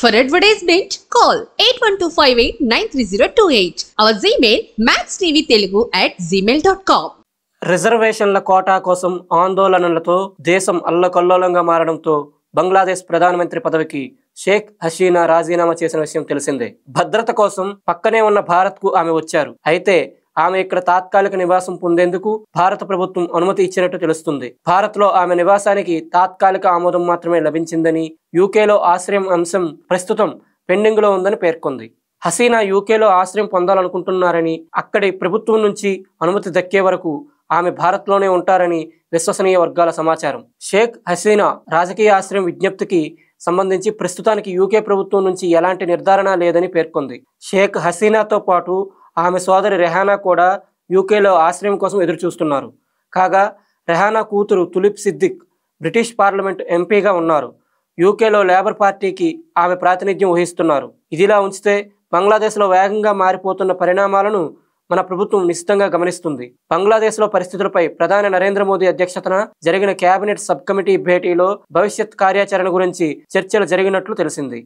For advertisement, call TV Our at maxtvtelugu at com రిజర్వేషన్ల కోటా కోసం ఆందోళనలతో దేశం అల్లకల్లోలంగా మారడంతో బంగ్లాదేశ్ ప్రధానమంత్రి పదవికి షేక్ హసీనా రాజీనామా చేసిన విషయం తెలిసిందే భద్రత కోసం పక్కనే ఉన్న భారత్కు ఆమె వచ్చారు అయితే ఆమె ఇక్కడ తాత్కాలిక నివాసం పొందేందుకు భారత ప్రభుత్వం అనుమతి ఇచ్చినట్టు తెలుస్తుంది భారత్లో ఆమె నివాసానికి తాత్కాలిక ఆమోదం మాత్రమే లభించిందని యూకేలో ఆశ్రయం అంశం ప్రస్తుతం పెండింగ్లో ఉందని పేర్కొంది హసీనా యూకేలో ఆశ్రయం పొందాలనుకుంటున్నారని అక్కడి ప్రభుత్వం నుంచి అనుమతి దక్కే వరకు ఆమె భారత్లోనే ఉంటారని విశ్వసనీయ వర్గాల సమాచారం షేక్ హసీనా రాజకీయ ఆశ్రయం విజ్ఞప్తికి సంబంధించి ప్రస్తుతానికి యూకే ప్రభుత్వం నుంచి ఎలాంటి నిర్ధారణ లేదని పేర్కొంది షేక్ హసీనాతో పాటు ఆమె సోదరి రెహానా కూడా యూకేలో ఆశ్రయం కోసం ఎదురుచూస్తున్నారు కాగా రెహానా కూతురు తులిప్ సిద్దిక్ బ్రిటిష్ పార్లమెంట్ ఎంపీగా ఉన్నారు యూకేలో లేబర్ పార్టీకి ఆమె ప్రాతినిధ్యం వహిస్తున్నారు ఇదిలా ఉంచితే బంగ్లాదేశ్లో వేగంగా మారిపోతున్న పరిణామాలను మన ప్రభుత్వం నిశ్చితంగా గమనిస్తుంది బంగ్లాదేశ్లో పరిస్థితులపై ప్రధాని నరేంద్ర మోదీ అధ్యక్షతన జరిగిన కేబినెట్ సబ్ కమిటీ భేటీలో భవిష్యత్ కార్యాచరణ గురించి చర్చలు జరిగినట్లు తెలిసింది